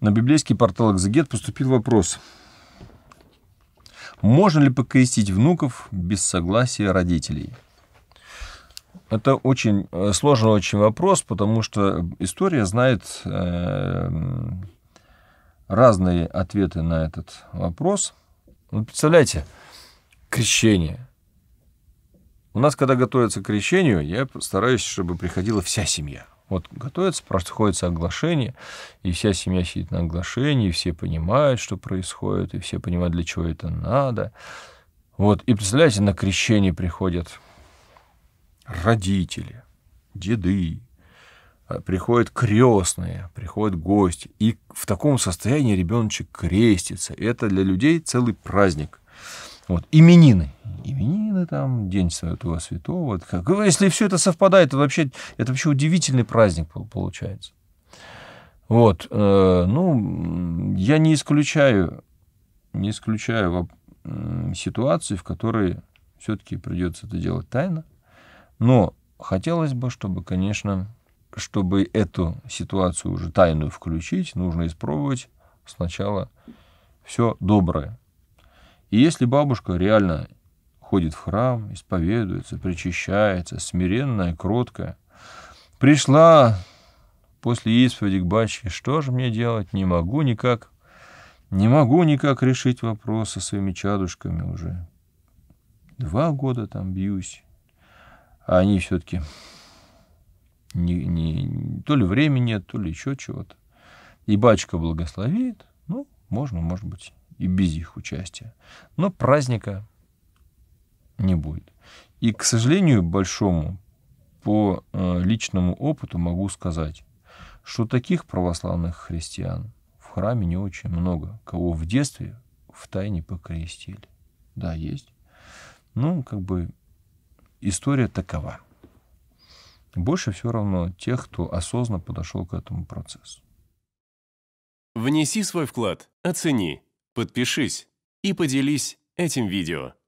на библейский портал «Экзегет» поступил вопрос. Можно ли покрестить внуков без согласия родителей? Это очень э, сложный очень вопрос, потому что история знает э, разные ответы на этот вопрос. Вы ну, представляете, крещение. У нас, когда готовится к крещению, я стараюсь, чтобы приходила вся семья. Вот готовится, происходит оглашение, и вся семья сидит на оглашении, все понимают, что происходит, и все понимают, для чего это надо. Вот, и представляете, на крещение приходят родители, деды, а приходят крестные, приходят гости. И в таком состоянии ребеночек крестится. Это для людей целый праздник. Вот, именины именины там, день Святого Святого. Как, если все это совпадает, это вообще, это вообще удивительный праздник получается. Вот, э, ну, я не исключаю, не исключаю ситуации, в которой все-таки придется это делать тайно. Но хотелось бы, чтобы, конечно, чтобы эту ситуацию уже тайную включить, нужно испробовать сначала все доброе. И если бабушка реально ходит в храм, исповедуется, причащается, смиренная, кроткая. Пришла после исповеди к батюшке, что же мне делать, не могу никак, не могу никак решить вопрос со своими чадушками уже. Два года там бьюсь, а они все-таки не, не, то ли времени нет, то ли еще чего-то. И батюшка благословит, ну, можно, может быть, и без их участия. Но праздника не будет. И, к сожалению, большому, по э, личному опыту могу сказать, что таких православных христиан в храме не очень много, кого в детстве в тайне покрестили. Да, есть. Ну, как бы история такова. Больше все равно тех, кто осознанно подошел к этому процессу. Внеси свой вклад, оцени, подпишись и поделись этим видео.